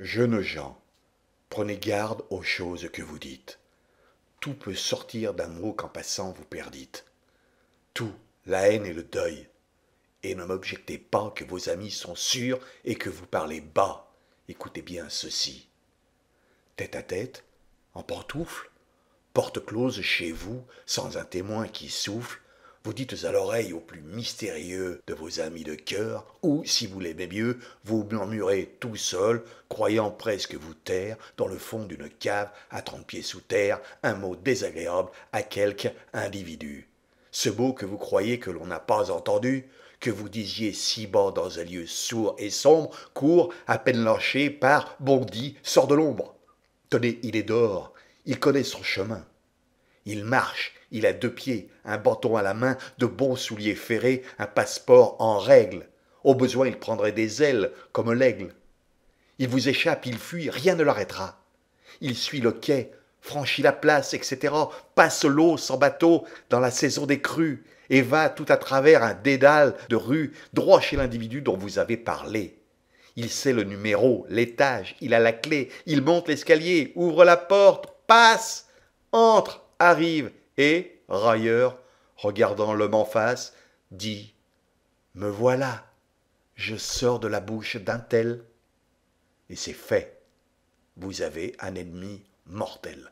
Jeunes gens, prenez garde aux choses que vous dites. Tout peut sortir d'un mot qu'en passant vous perdite. Tout, la haine et le deuil. Et ne m'objectez pas que vos amis sont sûrs et que vous parlez bas. Écoutez bien ceci. Tête à tête, en pantoufle, porte close chez vous, sans un témoin qui souffle, vous dites à l'oreille au plus mystérieux de vos amis de cœur, ou, si vous l'aimez mieux, vous murmurez tout seul, croyant presque vous taire, dans le fond d'une cave, à trente pieds sous terre, un mot désagréable à quelque individu. Ce mot que vous croyez que l'on n'a pas entendu, que vous disiez si bas dans un lieu sourd et sombre, court, à peine lâché par bondit, sort de l'ombre. Tenez, il est dehors, il connaît son chemin. Il marche, il a deux pieds, un bâton à la main, de bons souliers ferrés, un passeport en règle. Au besoin, il prendrait des ailes, comme l'aigle. Il vous échappe, il fuit, rien ne l'arrêtera. Il suit le quai, franchit la place, etc., passe l'eau sans bateau dans la saison des crues, et va tout à travers un dédale de rue, droit chez l'individu dont vous avez parlé. Il sait le numéro, l'étage, il a la clé, il monte l'escalier, ouvre la porte, passe, entre, arrive et, railleur, regardant l'homme en face, dit Me voilà, je sors de la bouche d'un tel. Et c'est fait. Vous avez un ennemi mortel.